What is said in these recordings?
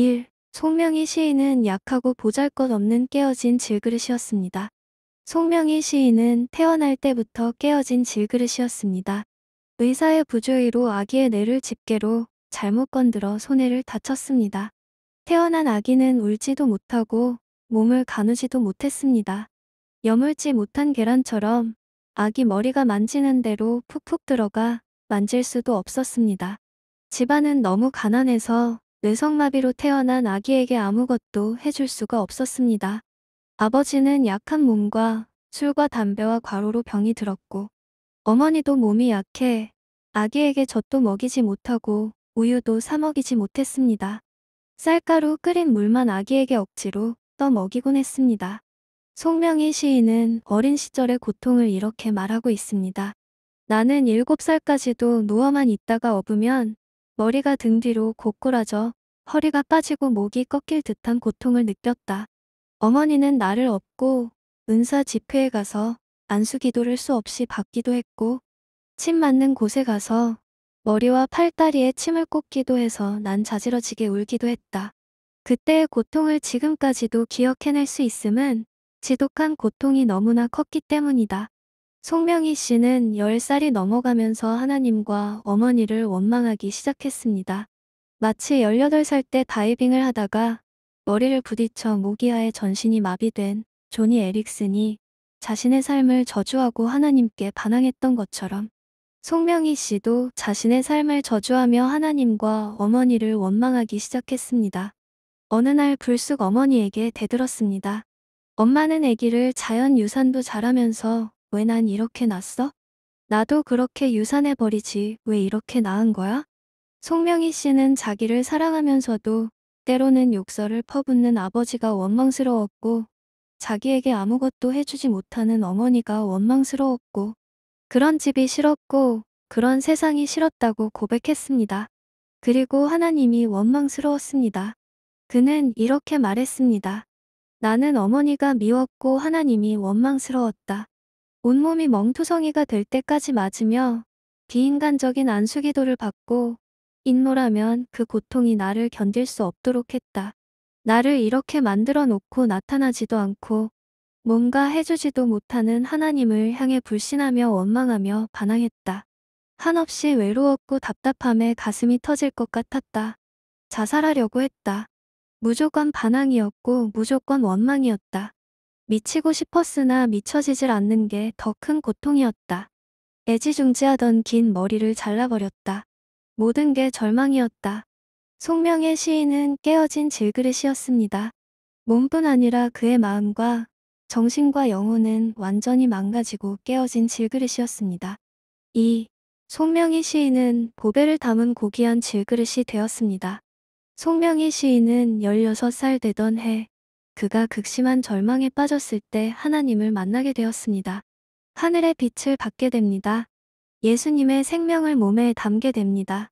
1. 송명희 시인은 약하고 보잘것없는 깨어진 질그릇이었습니다. 송명희 시인은 태어날 때부터 깨어진 질그릇이었습니다. 의사의 부조의로 아기의 뇌를 집게로 잘못 건드려 손해를 다쳤습니다. 태어난 아기는 울지도 못하고 몸을 가누지도 못했습니다. 여물지 못한 계란처럼 아기 머리가 만지는 대로 푹푹 들어가 만질 수도 없었습니다. 집안은 너무 가난해서 뇌성마비로 태어난 아기에게 아무것도 해줄 수가 없었습니다. 아버지는 약한 몸과 술과 담배와 과로로 병이 들었고 어머니도 몸이 약해 아기에게 젖도 먹이지 못하고 우유도 사 먹이지 못했습니다. 쌀가루 끓인 물만 아기에게 억지로 떠먹이곤 했습니다. 송명희 시인은 어린 시절의 고통을 이렇게 말하고 있습니다. 나는 7살까지도 누워만 있다가 업으면 머리가 등 뒤로 고꾸라져 허리가 빠지고 목이 꺾일 듯한 고통을 느꼈다. 어머니는 나를 업고 은사 집회에 가서 안수기도를 수없이 받기도 했고 침 맞는 곳에 가서 머리와 팔다리에 침을 꽂기도 해서 난 자지러지게 울기도 했다. 그때의 고통을 지금까지도 기억해낼 수 있음은 지독한 고통이 너무나 컸기 때문이다. 송명희 씨는 10살이 넘어가면서 하나님과 어머니를 원망하기 시작했습니다. 마치 18살 때 다이빙을 하다가 머리를 부딪혀 모기아의 전신이 마비된 조니 에릭슨이 자신의 삶을 저주하고 하나님께 반항했던 것처럼 송명희 씨도 자신의 삶을 저주하며 하나님과 어머니를 원망하기 시작했습니다. 어느 날 불쑥 어머니에게 대들었습니다. 엄마는 아기를 자연 유산도 잘하면서 왜난 이렇게 났어? 나도 그렇게 유산해버리지 왜 이렇게 나은 거야? 송명희 씨는 자기를 사랑하면서도 때로는 욕설을 퍼붓는 아버지가 원망스러웠고 자기에게 아무것도 해주지 못하는 어머니가 원망스러웠고 그런 집이 싫었고 그런 세상이 싫었다고 고백했습니다. 그리고 하나님이 원망스러웠습니다. 그는 이렇게 말했습니다. 나는 어머니가 미웠고 하나님이 원망스러웠다. 온몸이 멍투성이가 될 때까지 맞으며 비인간적인 안수기도를 받고 인노라면 그 고통이 나를 견딜 수 없도록 했다. 나를 이렇게 만들어 놓고 나타나지도 않고 뭔가 해주지도 못하는 하나님을 향해 불신하며 원망하며 반항했다. 한없이 외로웠고 답답함에 가슴이 터질 것 같았다. 자살하려고 했다. 무조건 반항이었고 무조건 원망이었다. 미치고 싶었으나 미쳐지질 않는 게 더 큰 고통이었다. 애지중지하던 긴 머리를 잘라버렸다. 모든 게 절망이었다. 송명의 시인은 깨어진 질그릇이었습니다. 몸뿐 아니라 그의 마음과 정신과 영혼은 완전히 망가지고 깨어진 질그릇이었습니다. 2. 송명희 시인은 보배를 담은 고귀한 질그릇이 되었습니다. 송명희 시인은 16살 되던 해 그가 극심한 절망에 빠졌을 때 하나님을 만나게 되었습니다. 하늘의 빛을 받게 됩니다. 예수님의 생명을 몸에 담게 됩니다.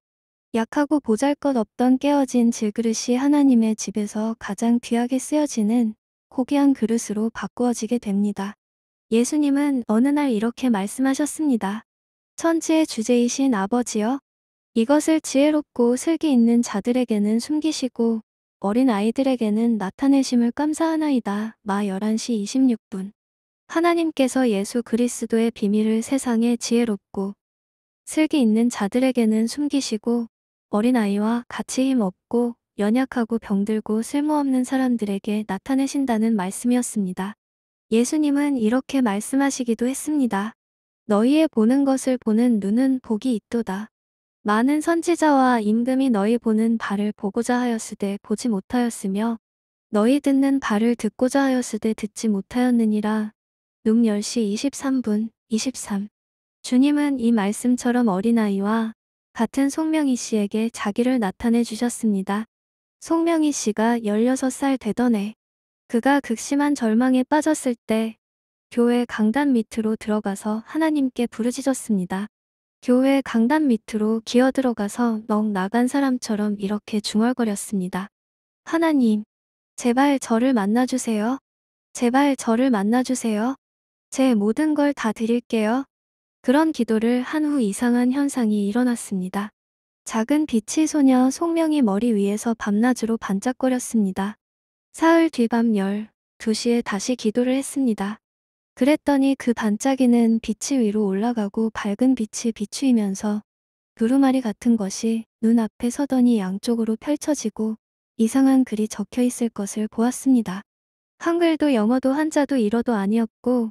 약하고 보잘것없던 깨어진 질그릇이 하나님의 집에서 가장 귀하게 쓰여지는 고귀한 그릇으로 바꾸어지게 됩니다. 예수님은 어느 날 이렇게 말씀하셨습니다. 천지의 주제이신 아버지여, 이것을 지혜롭고 슬기 있는 자들에게는 숨기시고 어린 아이들에게는 나타내심을 깜사하나이다. 마 11시 26분 하나님께서 예수 그리스도의 비밀을 세상에 지혜롭고 슬기 있는 자들에게는 숨기시고 어린아이와 같이 힘없고 연약하고 병들고 쓸모없는 사람들에게 나타내신다는 말씀이었습니다. 예수님은 이렇게 말씀하시기도 했습니다. 너희의 보는 것을 보는 눈은 복이 있도다. 많은 선지자와 임금이 너희 보는 바를 보고자 하였으되 보지 못하였으며 너희 듣는 바를 듣고자 하였으되 듣지 못하였느니라. 룩 10시 23분 23 주님은 이 말씀처럼 어린아이와 같은 송명희 씨에게 자기를 나타내 주셨습니다. 송명희 씨가 16살 되던 해 그가 극심한 절망에 빠졌을 때 교회 강단 밑으로 들어가서 하나님께 부르짖었습니다. 교회 강단 밑으로 기어들어가서 넋 나간 사람처럼 이렇게 중얼거렸습니다. 하나님, 제발 저를 만나주세요. 제발 저를 만나주세요. 제 모든 걸 다 드릴게요. 그런 기도를 한 후 이상한 현상이 일어났습니다. 작은 빛이 소녀 송명이 머리 위에서 밤낮으로 반짝거렸습니다. 사흘 뒤밤 12시에 다시 기도를 했습니다. 그랬더니 그 반짝이는 빛이 위로 올라가고 밝은 빛이 비추이면서 두루마리 같은 것이 눈앞에 서더니 양쪽으로 펼쳐지고 이상한 글이 적혀 있을 것을 보았습니다. 한글도 영어도 한자도 일어도 아니었고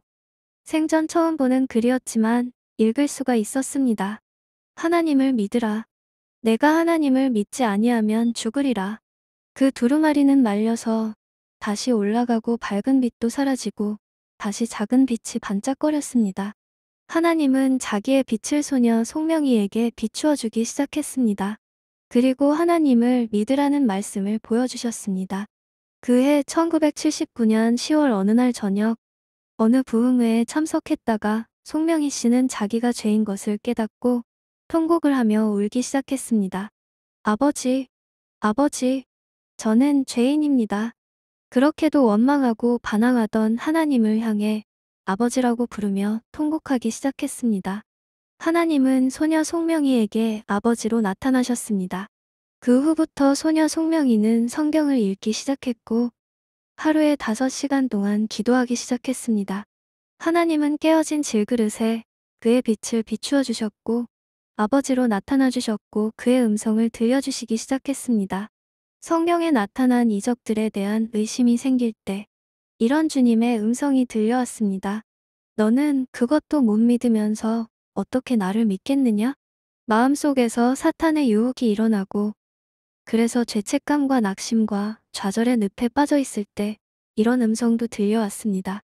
생전 처음 보는 글이었지만 읽을 수가 있었습니다. 하나님을 믿으라. 내가 하나님을 믿지 아니하면 죽으리라. 그 두루마리는 말려서 다시 올라가고 밝은 빛도 사라지고 다시 작은 빛이 반짝거렸습니다. 하나님은 자기의 빛을 소녀 송명이에게 비추어 주기 시작했습니다. 그리고 하나님을 믿으라는 말씀을 보여주셨습니다. 그해 1979년 10월 어느 날 저녁 어느 부흥회에 참석했다가 송명희 씨는 자기가 죄인 것을 깨닫고 통곡을 하며 울기 시작했습니다. 아버지, 아버지, 저는 죄인입니다. 그렇게도 원망하고 반항하던 하나님을 향해 아버지라고 부르며 통곡하기 시작했습니다. 하나님은 소녀 송명이에게 아버지로 나타나셨습니다. 그 후부터 소녀 송명이는 성경을 읽기 시작했고 하루에 5시간 동안 기도하기 시작했습니다. 하나님은 깨어진 질그릇에 그의 빛을 비추어 주셨고 아버지로 나타나 주셨고 그의 음성을 들려주시기 시작했습니다. 성경에 나타난 이적들에 대한 의심이 생길 때 이런 주님의 음성이 들려왔습니다. 너는 그것도 못 믿으면서 어떻게 나를 믿겠느냐? 마음속에서 사탄의 유혹이 일어나고 그래서 죄책감과 낙심과 좌절의 늪에 빠져 있을 때 이런 음성도 들려왔습니다.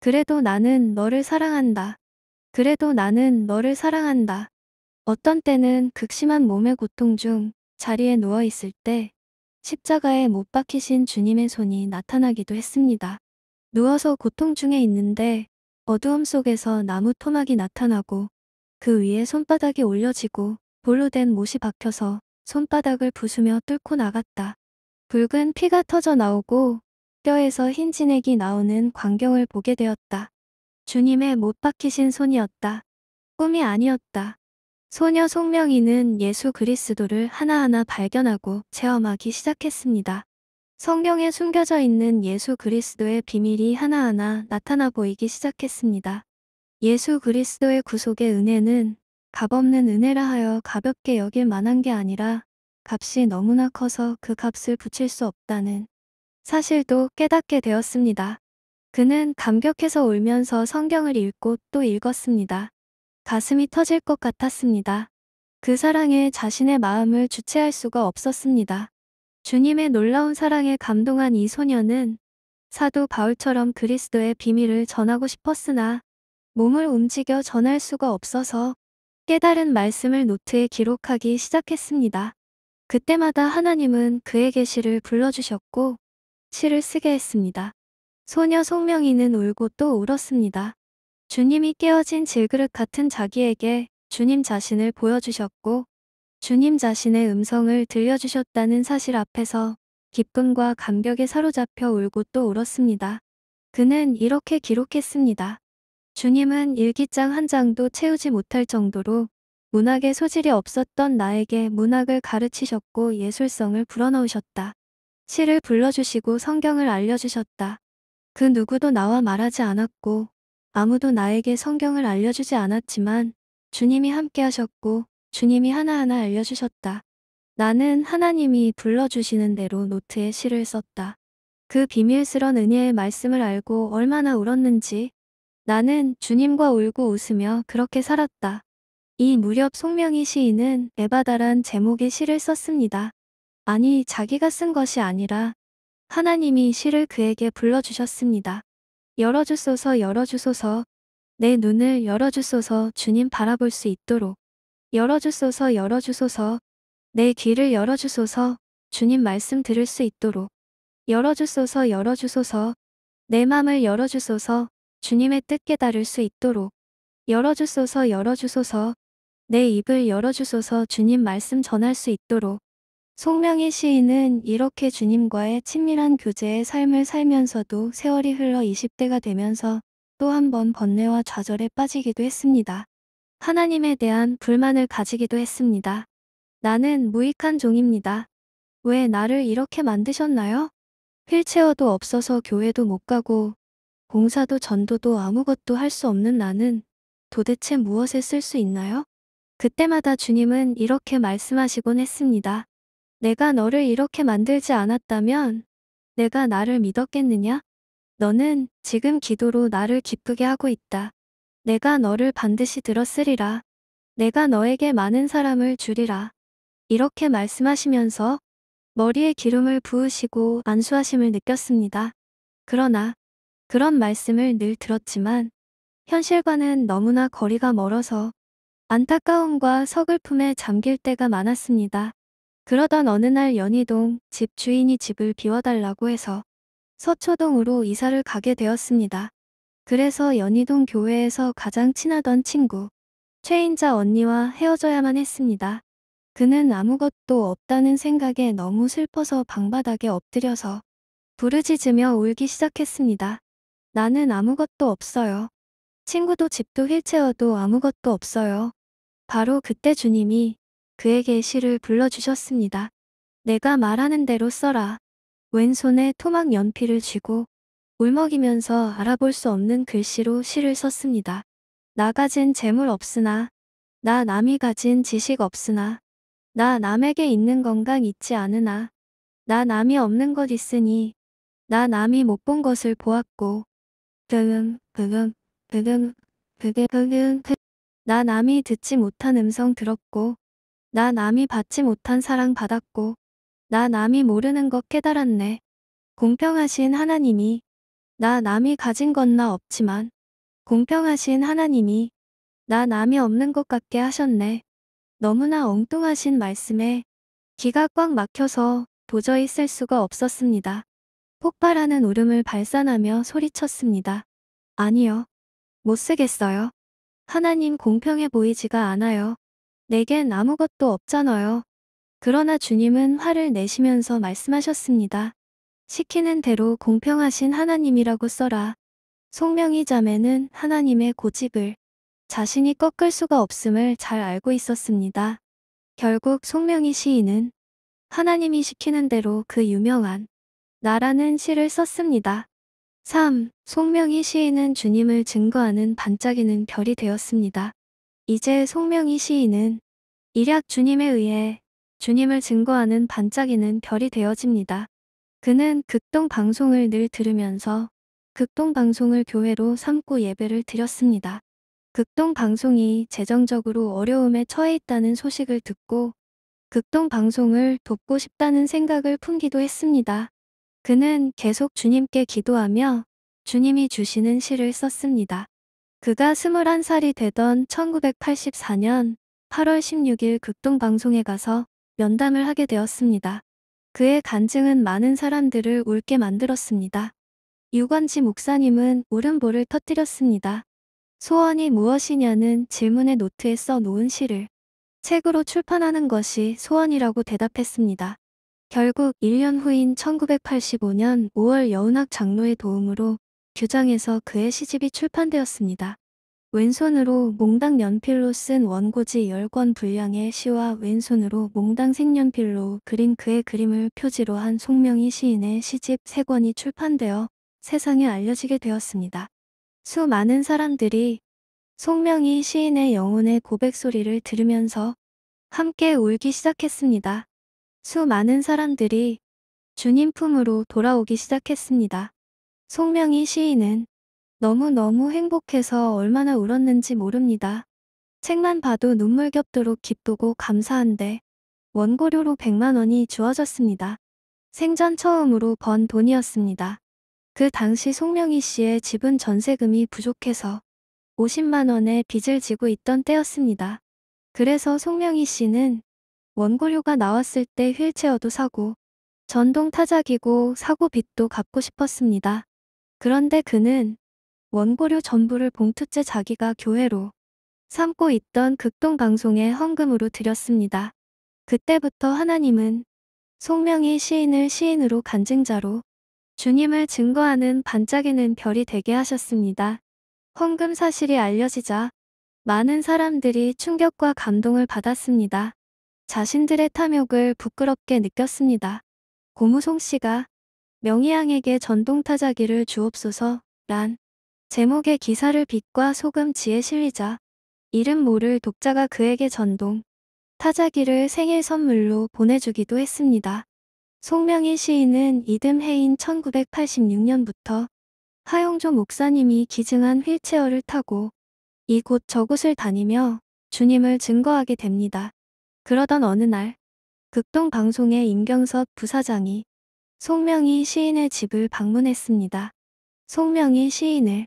그래도 나는 너를 사랑한다. 그래도 나는 너를 사랑한다. 어떤 때는 극심한 몸의 고통 중 자리에 누워 있을 때 십자가에 못 박히신 주님의 손이 나타나기도 했습니다. 누워서 고통 중에 있는데 어두움 속에서 나무 토막이 나타나고 그 위에 손바닥이 올려지고 돌로 된 못이 박혀서 손바닥을 부수며 뚫고 나갔다. 붉은 피가 터져 나오고 뼈에서 흰 진액이 나오는 광경을 보게 되었다. 주님의 못 박히신 손이었다. 꿈이 아니었다. 소녀 송명이는 예수 그리스도를 하나하나 발견하고 체험하기 시작했습니다. 성경에 숨겨져 있는 예수 그리스도의 비밀이 하나하나 나타나 보이기 시작했습니다. 예수 그리스도의 구속의 은혜는 값없는 은혜라 하여 가볍게 여길 만한 게 아니라 값이 너무나 커서 그 값을 붙일 수 없다는 사실도 깨닫게 되었습니다. 그는 감격해서 울면서 성경을 읽고 또 읽었습니다. 가슴이 터질 것 같았습니다. 그 사랑에 자신의 마음을 주체할 수가 없었습니다. 주님의 놀라운 사랑에 감동한 이 소녀는 사도 바울처럼 그리스도의 비밀을 전하고 싶었으나 몸을 움직여 전할 수가 없어서 깨달은 말씀을 노트에 기록하기 시작했습니다. 그때마다 하나님은 그의 계시를 불러주셨고 시를 쓰게 했습니다. 소녀 송명이는 울고 또 울었습니다. 주님이 깨어진 질그릇 같은 자기에게 주님 자신을 보여주셨고 주님 자신의 음성을 들려주셨다는 사실 앞에서 기쁨과 감격에 사로잡혀 울고 또 울었습니다. 그는 이렇게 기록했습니다. 주님은 일기장 한 장도 채우지 못할 정도로 문학의 소질이 없었던 나에게 문학을 가르치셨고 예술성을 불어넣으셨다. 시를 불러주시고 성경을 알려주셨다. 그 누구도 나와 말하지 않았고 아무도 나에게 성경을 알려주지 않았지만 주님이 함께 하셨고 주님이 하나하나 알려주셨다. 나는 하나님이 불러주시는 대로 노트에 시를 썼다. 그 비밀스런 은혜의 말씀을 알고 얼마나 울었는지 나는 주님과 울고 웃으며 그렇게 살았다. 이 무렵 송명희 시인은 에바다란 제목의 시를 썼습니다. 아니 자기가 쓴 것이 아니라 하나님이 시를 그에게 불러주셨습니다. 열어주소서 열어주소서 내 눈을 열어주소서 주님 바라볼 수 있도록 열어주소서 열어주소서 내 귀를 열어주소서 주님 말씀 들을 수 있도록 열어주소서 열어주소서 내 맘을 열어주소서 주님의 뜻 깨달을 수 있도록 열어주소서 열어주소서 내 입을 열어주소서 주님 말씀 전할 수 있도록 송명희 시인은 이렇게 주님과의 친밀한 교제의 삶을 살면서도 세월이 흘러 20대가 되면서 또 한 번 번뇌와 좌절에 빠지기도 했습니다. 하나님에 대한 불만을 가지기도 했습니다. 나는 무익한 종입니다. 왜 나를 이렇게 만드셨나요? 휠체어도 없어서 교회도 못 가고 봉사도 전도도 아무것도 할 수 없는 나는 도대체 무엇에 쓸 수 있나요? 그때마다 주님은 이렇게 말씀하시곤 했습니다. 내가 너를 이렇게 만들지 않았다면 내가 나를 믿었겠느냐? 너는 지금 기도로 나를 기쁘게 하고 있다. 내가 너를 반드시 들었으리라. 내가 너에게 많은 사람을 주리라. 이렇게 말씀하시면서 머리에 기름을 부으시고 안수하심을 느꼈습니다. 그러나 그런 말씀을 늘 들었지만 현실과는 너무나 거리가 멀어서 안타까움과 서글픔에 잠길 때가 많았습니다. 그러던 어느 날 연희동 집 주인이 집을 비워달라고 해서 서초동으로 이사를 가게 되었습니다. 그래서 연희동 교회에서 가장 친하던 친구 최인자 언니와 헤어져야만 했습니다. 그는 아무것도 없다는 생각에 너무 슬퍼서 방바닥에 엎드려서 부르짖으며 울기 시작했습니다. 나는 아무것도 없어요. 친구도 집도 휠체어도 아무것도 없어요. 바로 그때 주님이 그에게 시를 불러주셨습니다. 내가 말하는 대로 써라. 왼손에 토막 연필을 쥐고 울먹이면서 알아볼 수 없는 글씨로 시를 썼습니다. 나 가진 재물 없으나 나 남이 가진 지식 없으나 나 남에게 있는 건강 있지 않으나 나 남이 없는 것 있으니 나 남이 못 본 것을 보았고 으음 으음 으음 으음 으음 나 남이 듣지 못한 음성 들었고 나 남이 받지 못한 사랑 받았고 나 남이 모르는 것 깨달았네. 공평하신 하나님이 나 남이 가진 것나 없지만 공평하신 하나님이 나 남이 없는 것 같게 하셨네. 너무나 엉뚱하신 말씀에 기가 꽉 막혀서 도저히 쓸 수가 없었습니다. 폭발하는 울음을 발산하며 소리쳤습니다. 아니요. 못 쓰겠어요. 하나님 공평해 보이지가 않아요. 내겐 아무것도 없잖아요. 그러나 주님은 화를 내시면서 말씀하셨습니다. 시키는 대로 공평하신 하나님이라고 써라. 송명희 자매는 하나님의 고집을 자신이 꺾을 수가 없음을 잘 알고 있었습니다. 결국 송명희 시인은 하나님이 시키는 대로 그 유명한 나라는 시를 썼습니다. 3. 송명희 시인은 주님을 증거하는 반짝이는 별이 되었습니다. 이제 송명희 시인은 일약 주님에 의해 주님을 증거하는 반짝이는 별이 되어집니다. 그는 극동 방송을 늘 들으면서 극동 방송을 교회로 삼고 예배를 드렸습니다. 극동 방송이 재정적으로 어려움에 처해 있다는 소식을 듣고 극동 방송을 돕고 싶다는 생각을 품기도 했습니다. 그는 계속 주님께 기도하며 주님이 주시는 시를 썼습니다. 그가 21살이 되던 1984년 8월 16일 극동방송에 가서 면담을 하게 되었습니다. 그의 간증은 많은 사람들을 울게 만들었습니다. 유관지 목사님은 울음보를 터뜨렸습니다. 소원이 무엇이냐는 질문의 노트에 써 놓은 시를 책으로 출판하는 것이 소원이라고 대답했습니다. 결국 1년 후인 1985년 5월 여운학 장로의 도움으로 규장에서 그의 시집이 출판되었습니다. 왼손으로 몽당 연필로 쓴 원고지 10권 분량의 시와 왼손으로 몽당 색연필로 그린 그의 그림을 표지로 한 송명희 시인의 시집 3권이 출판되어 세상에 알려지게 되었습니다. 수많은 사람들이 송명희 시인의 영혼의 고백 소리를 들으면서 함께 울기 시작했습니다. 수많은 사람들이 주님 품으로 돌아오기 시작했습니다. 송명희 시인은 너무너무 행복해서 얼마나 울었는지 모릅니다. 책만 봐도 눈물겹도록 기쁘고 감사한데 원고료로 100만 원이 주어졌습니다. 생전 처음으로 번 돈이었습니다. 그 당시 송명희 씨의 집은 전세금이 부족해서 50만 원의 빚을 지고 있던 때였습니다. 그래서 송명희 씨는 원고료가 나왔을 때 휠체어도 사고 전동 타자기고 사고 빚도 갚고 싶었습니다. 그런데 그는 원고료 전부를 봉투째 자기가 교회로 삼고 있던 극동방송에 헌금으로 드렸습니다. 그때부터 하나님은 송명희 시인을 시인으로 간증자로 주님을 증거하는 반짝이는 별이 되게 하셨습니다. 헌금 사실이 알려지자 많은 사람들이 충격과 감동을 받았습니다. 자신들의 탐욕을 부끄럽게 느꼈습니다. 고무송 씨가 명희양에게 전동타자기를 주옵소서 란 제목의 기사를 빛과 소금지에 실리자 이름 모를 독자가 그에게 전동 타자기를 생일 선물로 보내주기도 했습니다. 송명희 시인은 이듬해인 1986년부터 하용조 목사님이 기증한 휠체어를 타고 이곳 저곳을 다니며 주님을 증거하게 됩니다. 그러던 어느 날 극동방송의 임경섭 부사장이 송명희 시인의 집을 방문했습니다. 송명희 시인을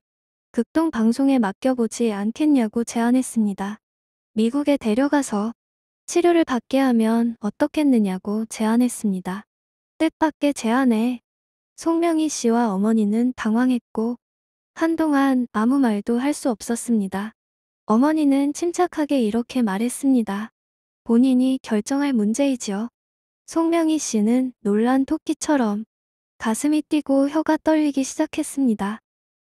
극동 방송에 맡겨보지 않겠냐고 제안했습니다. 미국에 데려가서 치료를 받게 하면 어떻겠느냐고 제안했습니다. 뜻밖의 제안에 송명희 씨와 어머니는 당황했고 한동안 아무 말도 할 수 없었습니다. 어머니는 침착하게 이렇게 말했습니다. 본인이 결정할 문제이지요. 송명희 씨는 놀란 토끼처럼 가슴이 뛰고 혀가 떨리기 시작했습니다.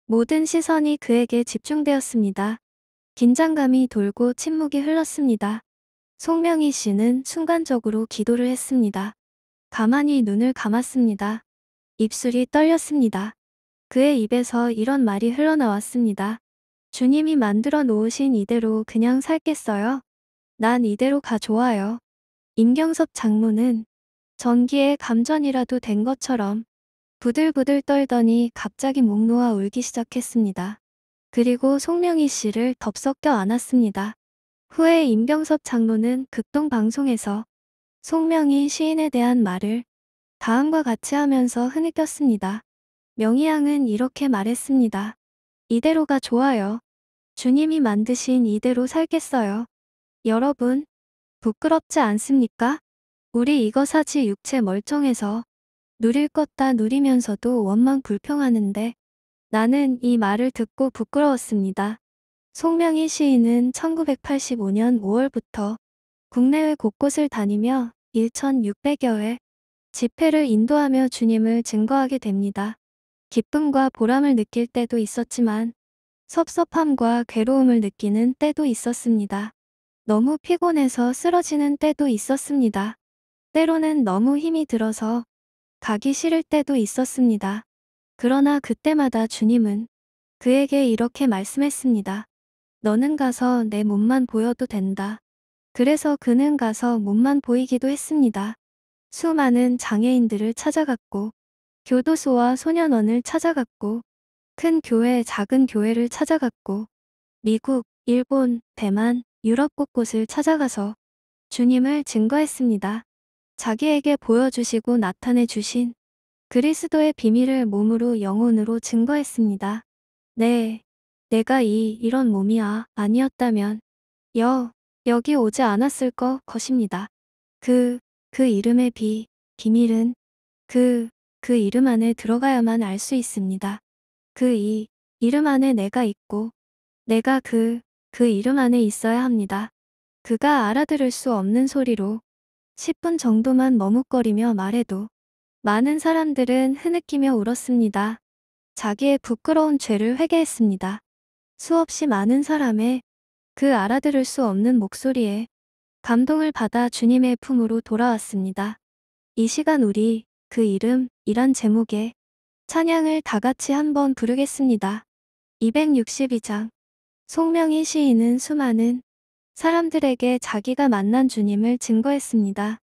모든 시선이 그에게 집중되었습니다. 긴장감이 돌고 침묵이 흘렀습니다. 송명희 씨는 순간적으로 기도를 했습니다. 가만히 눈을 감았습니다. 입술이 떨렸습니다. 그의 입에서 이런 말이 흘러나왔습니다. 주님이 만들어 놓으신 이대로 그냥 살겠어요? 난 이대로가 좋아요. 임경섭 장모는 전기의 감전이라도 된 것처럼 부들부들 떨더니 갑자기 목 놓아 울기 시작했습니다. 그리고 송명희 씨를 덥석 껴 안았습니다. 후에 임경섭 장모는 극동 방송에서 송명희 시인에 대한 말을 다음과 같이 하면서 흐느꼈습니다. 명희양은 이렇게 말했습니다. 이대로가 좋아요. 주님이 만드신 이대로 살겠어요. 여러분, 부끄럽지 않습니까? 우리 이거 사지 육체 멀쩡해서 누릴 것 다 누리면서도 원망 불평하는데 나는 이 말을 듣고 부끄러웠습니다. 송명희 시인은 1985년 5월부터 국내외 곳곳을 다니며 1,600여 회 집회를 인도하며 주님을 증거하게 됩니다. 기쁨과 보람을 느낄 때도 있었지만 섭섭함과 괴로움을 느끼는 때도 있었습니다. 너무 피곤해서 쓰러지는 때도 있었습니다. 때로는 너무 힘이 들어서 가기 싫을 때도 있었습니다. 그러나 그때마다 주님은 그에게 이렇게 말씀했습니다. 너는 가서 내 몸만 보여도 된다. 그래서 그는 가서 몸만 보이기도 했습니다. 수많은 장애인들을 찾아갔고 교도소와 소년원을 찾아갔고 큰 교회 작은 교회를 찾아갔고 미국, 일본, 대만, 유럽 곳곳을 찾아가서 주님을 증거했습니다. 자기에게 보여주시고 나타내 주신 그리스도의 비밀을 몸으로 영혼으로 증거했습니다. 네, 내가 이 이런 몸이야 아, 아니었다면 여 여기 오지 않았을 것 것입니다. 그, 그 이름의 비, 비밀은 그, 그 이름 안에 들어가야만 알 수 있습니다. 그 이, 이름 안에 내가 있고 내가 그, 그 이름 안에 있어야 합니다. 그가 알아들을 수 없는 소리로 10분 정도만 머뭇거리며 말해도 많은 사람들은 흐느끼며 울었습니다. 자기의 부끄러운 죄를 회개했습니다. 수없이 많은 사람의 그 알아들을 수 없는 목소리에 감동을 받아 주님의 품으로 돌아왔습니다. 이 시간 우리 그 이름 이란 제목의 찬양을 다 같이 한번 부르겠습니다. 262장 송명희 시인은 수많은 사람들에게 자기가 만난 주님을 증거했습니다.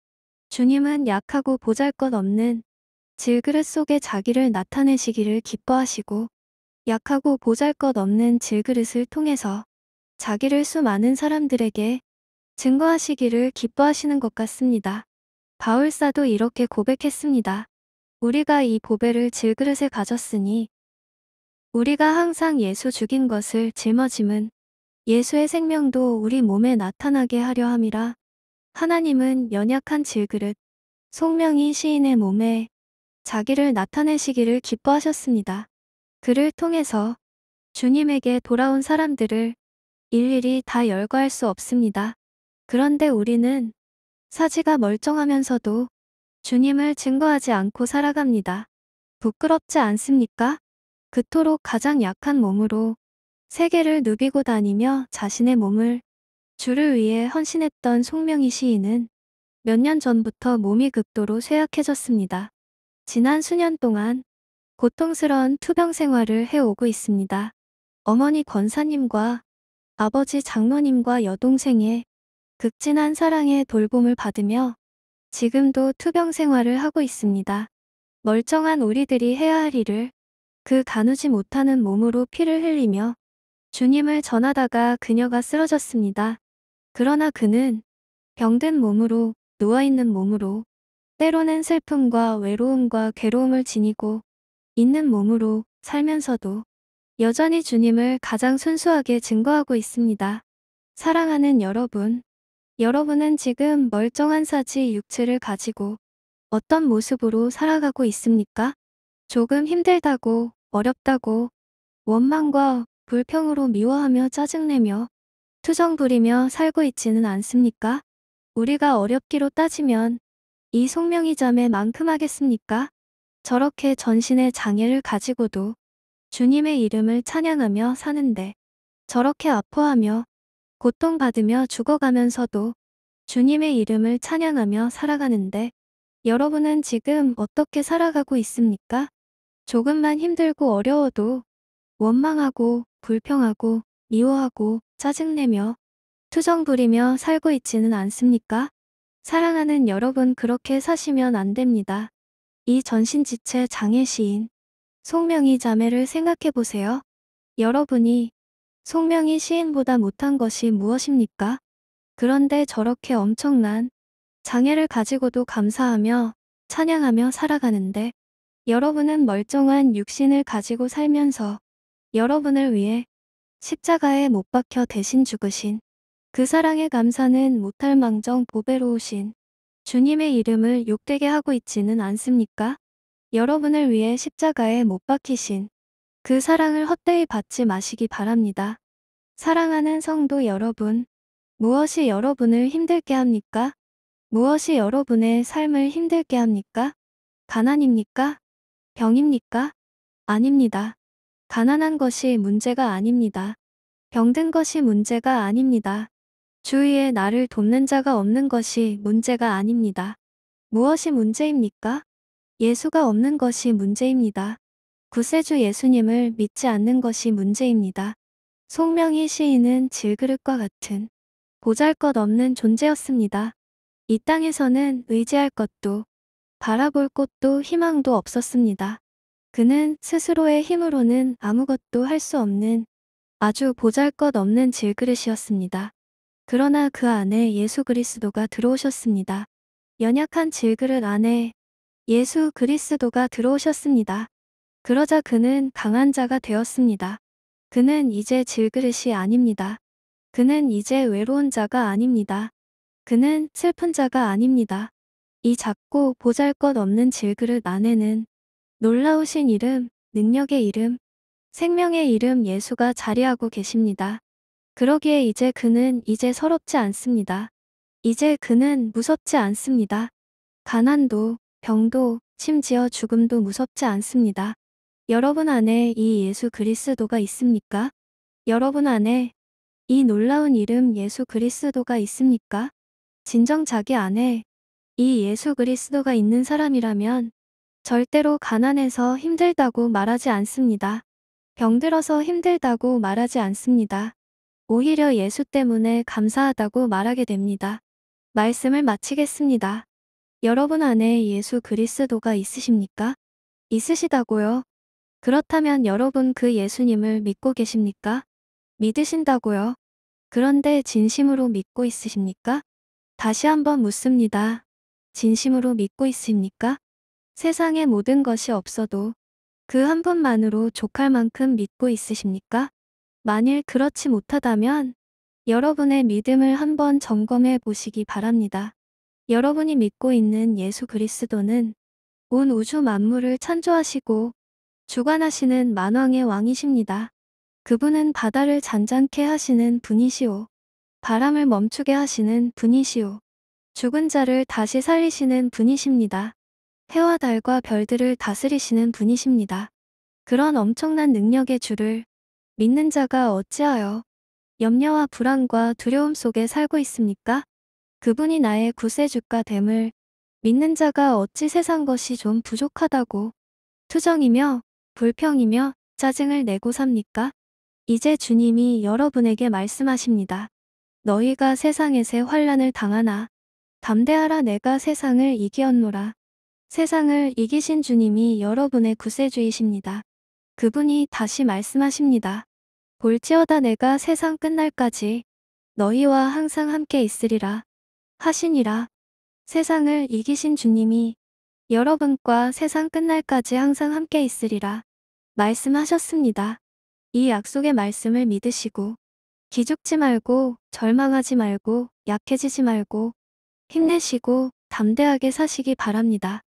주님은 약하고 보잘것없는 질그릇 속에 자기를 나타내시기를 기뻐하시고 약하고 보잘것없는 질그릇을 통해서 자기를 수많은 사람들에게 증거하시기를 기뻐하시는 것 같습니다. 바울사도 이렇게 고백했습니다. 우리가 이 보배를 질그릇에 가졌으니 우리가 항상 예수 죽인 것을 짊어짐은 예수의 생명도 우리 몸에 나타나게 하려 함이라. 하나님은 연약한 질그릇, 속명이 시인의 몸에 자기를 나타내시기를 기뻐하셨습니다. 그를 통해서 주님에게 돌아온 사람들을 일일이 다 열거할 수 없습니다. 그런데 우리는 사지가 멀쩡하면서도 주님을 증거하지 않고 살아갑니다. 부끄럽지 않습니까? 그토록 가장 약한 몸으로 세계를 누비고 다니며 자신의 몸을 주를 위해 헌신했던 송명희 시인은 몇 년 전부터 몸이 극도로 쇠약해졌습니다. 지난 수년 동안 고통스러운 투병 생활을 해오고 있습니다. 어머니 권사님과 아버지 장모님과 여동생의 극진한 사랑의 돌봄을 받으며 지금도 투병 생활을 하고 있습니다. 멀쩡한 우리들이 해야 할 일을 그 가누지 못하는 몸으로 피를 흘리며 주님을 전하다가 그녀가 쓰러졌습니다. 그러나 그는 병든 몸으로 누워있는 몸으로 때로는 슬픔과 외로움과 괴로움을 지니고 있는 몸으로 살면서도 여전히 주님을 가장 순수하게 증거하고 있습니다. 사랑하는 여러분, 여러분은 지금 멀쩡한 사지 육체를 가지고 어떤 모습으로 살아가고 있습니까? 조금 힘들다고, 어렵다고, 원망과 불평으로 미워하며 짜증내며 투정 부리며 살고 있지는 않습니까? 우리가 어렵기로 따지면 이속명이 자매만큼 하겠습니까? 저렇게 전신의 장애를 가지고도 주님의 이름을 찬양하며 사는데 저렇게 아파하며 고통받으며 죽어가면서도 주님의 이름을 찬양하며 살아가는데 여러분은 지금 어떻게 살아가고 있습니까? 조금만 힘들고 어려워도 원망하고 불평하고 미워하고 짜증내며 투정 부리며 살고 있지는 않습니까? 사랑하는 여러분 그렇게 사시면 안 됩니다. 이 전신지체 장애 시인 송명희 자매를 생각해 보세요. 여러분이 송명희 시인보다 못한 것이 무엇입니까? 그런데 저렇게 엄청난 장애를 가지고도 감사하며 찬양하며 살아가는데 여러분은 멀쩡한 육신을 가지고 살면서 여러분을 위해 십자가에 못 박혀 대신 죽으신 그 사랑의 감사는 못할 망정 보배로우신 주님의 이름을 욕되게 하고 있지는 않습니까? 여러분을 위해 십자가에 못 박히신 그 사랑을 헛되이 받지 마시기 바랍니다. 사랑하는 성도 여러분, 무엇이 여러분을 힘들게 합니까? 무엇이 여러분의 삶을 힘들게 합니까? 가난입니까? 병입니까? 아닙니다. 가난한 것이 문제가 아닙니다. 병든 것이 문제가 아닙니다. 주위에 나를 돕는 자가 없는 것이 문제가 아닙니다. 무엇이 문제입니까? 예수가 없는 것이 문제입니다. 구세주 예수님을 믿지 않는 것이 문제입니다. 송명희 시인은 질그릇과 같은 보잘 것 없는 존재였습니다. 이 땅에서는 의지할 것도 바라볼 곳도 희망도 없었습니다. 그는 스스로의 힘으로는 아무것도 할 수 없는 아주 보잘 것 없는 질그릇이었습니다. 그러나 그 안에 예수 그리스도가 들어오셨습니다. 연약한 질그릇 안에 예수 그리스도가 들어오셨습니다. 그러자 그는 강한 자가 되었습니다. 그는 이제 질그릇이 아닙니다. 그는 이제 외로운 자가 아닙니다. 그는 슬픈 자가 아닙니다. 이 작고 보잘것없는 질그릇 안에는 놀라우신 이름, 능력의 이름, 생명의 이름 예수가 자리하고 계십니다. 그러기에 이제 그는 이제 서럽지 않습니다. 이제 그는 무섭지 않습니다. 가난도, 병도, 심지어 죽음도 무섭지 않습니다. 여러분 안에 이 예수 그리스도가 있습니까? 여러분 안에 이 놀라운 이름 예수 그리스도가 있습니까? 진정 자기 안에 이 예수 그리스도가 있는 사람이라면 절대로 가난해서 힘들다고 말하지 않습니다. 병들어서 힘들다고 말하지 않습니다. 오히려 예수 때문에 감사하다고 말하게 됩니다. 말씀을 마치겠습니다. 여러분 안에 예수 그리스도가 있으십니까? 있으시다고요? 그렇다면 여러분 그 예수님을 믿고 계십니까? 믿으신다고요? 그런데 진심으로 믿고 있으십니까? 다시 한번 묻습니다. 진심으로 믿고 있습니까? 세상의 모든 것이 없어도 그 한 분만으로 족할 만큼 믿고 있으십니까? 만일 그렇지 못하다면 여러분의 믿음을 한번 점검해 보시기 바랍니다. 여러분이 믿고 있는 예수 그리스도는 온 우주 만물을 창조하시고 주관하시는 만왕의 왕이십니다. 그분은 바다를 잔잔케 하시는 분이시오. 바람을 멈추게 하시는 분이시오. 죽은 자를 다시 살리시는 분이십니다. 해와 달과 별들을 다스리시는 분이십니다. 그런 엄청난 능력의 주를 믿는 자가 어찌하여 염려와 불안과 두려움 속에 살고 있습니까? 그분이 나의 구세주가 됨을 믿는 자가 어찌 세상 것이 좀 부족하다고 투정이며 불평이며 짜증을 내고 삽니까? 이제 주님이 여러분에게 말씀하십니다. 너희가 세상에서 환란을 당하나 담대하라 내가 세상을 이기었노라. 세상을 이기신 주님이 여러분의 구세주이십니다. 그분이 다시 말씀하십니다. 볼지어다 내가 세상 끝날까지 너희와 항상 함께 있으리라 하시니라. 세상을 이기신 주님이 여러분과 세상 끝날까지 항상 함께 있으리라 말씀하셨습니다. 이 약속의 말씀을 믿으시고 기죽지 말고 절망하지 말고 약해지지 말고 힘내시고 담대하게 사시기 바랍니다.